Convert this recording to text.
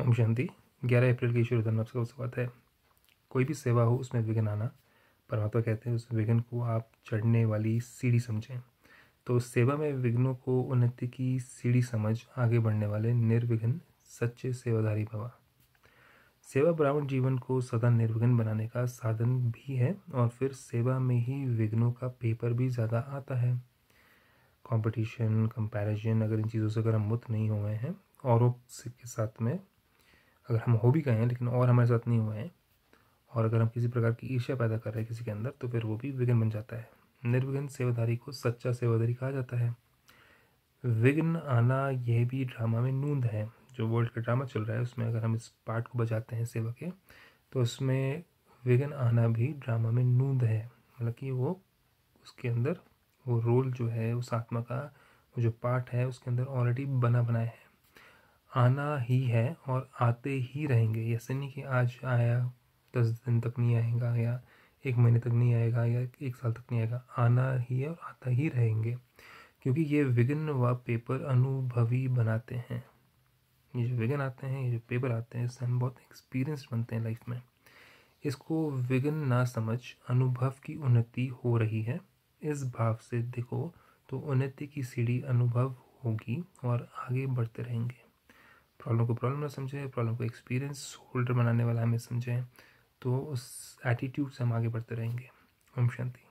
ओम शांति ग्यारह अप्रैल की शुरू धर्म आप स्वागत है कोई भी सेवा हो उसमें विघ्न आना परमात्मा कहते हैं उस विघ्न को आप चढ़ने वाली सीढ़ी समझें तो सेवा में विघ्नों को उन्नति की सीढ़ी समझ आगे बढ़ने वाले निर्विघ्न सच्चे सेवाधारी भवा सेवा ब्राह्मण जीवन को सदा निर्विघ्न बनाने का साधन भी है और फिर सेवा में ही विघ्नों का पेपर भी ज़्यादा आता है कंपटीशन कंपैरिजन अगर इन चीज़ों से अगर हम मुक्त नहीं हुए हैं औरों के साथ में अगर हम हो भी गए हैं लेकिन और हमारे साथ नहीं हुए हैं और अगर हम किसी प्रकार की ईर्ष्या पैदा कर रहे हैं किसी के अंदर तो फिर वो भी विघ्न बन जाता है निर्विघ्न सेवाधारी को सच्चा सेवाधारी कहा जाता है विघ्न आना यह भी ड्रामा में नूंद है जो वर्ल्ड का ड्रामा चल रहा है उसमें अगर हम इस पार्ट को बजाते हैं सेवा के तो उसमें विघ्न आना भी ड्रामा में नूंद है मतलब कि वो उसके अंदर वो रोल जो है उस आत्मा का वो जो पार्ट है उसके अंदर ऑलरेडी बना बनाया है आना ही है और आते ही रहेंगे ऐसे नहीं कि आज आया दस दिन तक नहीं आएगा या एक महीने तक नहीं आएगा या एक साल तक नहीं आएगा आना ही है और आता ही रहेंगे क्योंकि ये विघ्न व पेपर अनुभवी बनाते हैं ये जो विघ्न आते हैं ये जो पेपर आते हैं इससे हम बहुत एक्सपीरियंस बनते हैं लाइफ में इसको विघ्न ना समझ अनुभव की उन्नति हो रही है इस भाव से देखो तो उन्नति की सीढ़ी अनुभव होगी और आगे बढ़ते रहेंगे प्रॉब्लम को प्रॉब्लम ना समझें प्रॉब्लम को एक्सपीरियंस होल्डर बनाने वाला हमें समझें तो उस एटीट्यूड से हम आगे बढ़ते रहेंगे ओम शांति